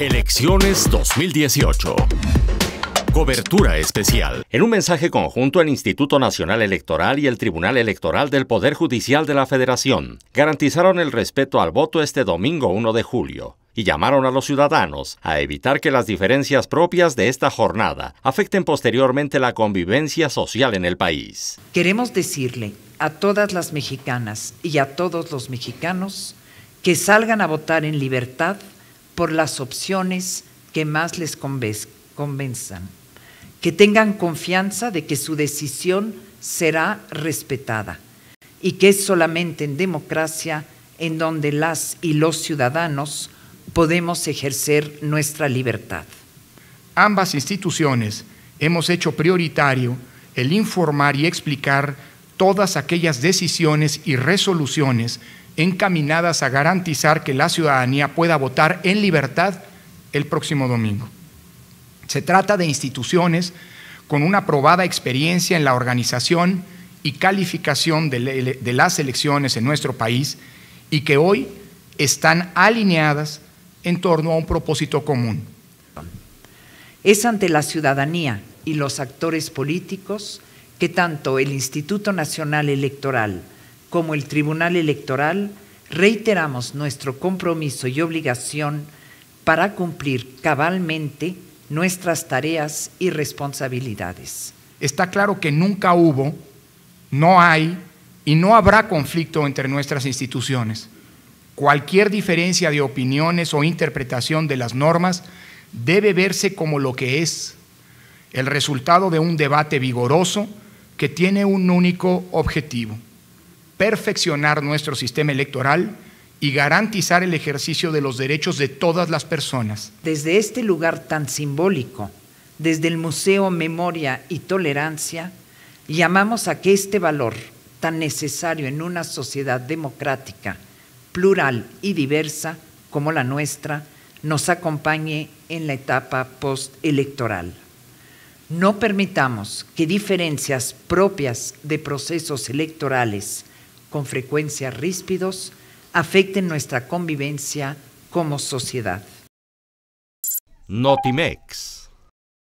Elecciones 2018. Cobertura especial. En un mensaje conjunto, el Instituto Nacional Electoral y el Tribunal Electoral del Poder Judicial de la Federación garantizaron el respeto al voto este domingo 1 de julio y llamaron a los ciudadanos a evitar que las diferencias propias de esta jornada afecten posteriormente la convivencia social en el país. Queremos decirle a todas las mexicanas y a todos los mexicanos que salgan a votar en libertad por las opciones que más les convenzan, que tengan confianza de que su decisión será respetada y que es solamente en democracia en donde las y los ciudadanos podemos ejercer nuestra libertad. Ambas instituciones hemos hecho prioritario el informar y explicar todas aquellas decisiones y resoluciones encaminadas a garantizar que la ciudadanía pueda votar en libertad el próximo domingo. Se trata de instituciones con una probada experiencia en la organización y calificación de, las elecciones en nuestro país y que hoy están alineadas en torno a un propósito común. Es ante la ciudadanía y los actores políticos que tanto el Instituto Nacional Electoral como el Tribunal Electoral, reiteramos nuestro compromiso y obligación para cumplir cabalmente nuestras tareas y responsabilidades. Está claro que nunca hubo, no hay y no habrá conflicto entre nuestras instituciones. Cualquier diferencia de opiniones o interpretación de las normas debe verse como lo que es, el resultado de un debate vigoroso que tiene un único objetivo, perfeccionar nuestro sistema electoral y garantizar el ejercicio de los derechos de todas las personas. Desde este lugar tan simbólico, desde el Museo Memoria y Tolerancia, llamamos a que este valor tan necesario en una sociedad democrática, plural y diversa como la nuestra, nos acompañe en la etapa postelectoral. No permitamos que diferencias propias de procesos electorales con frecuencia ríspidos, afecten nuestra convivencia como sociedad. Notimex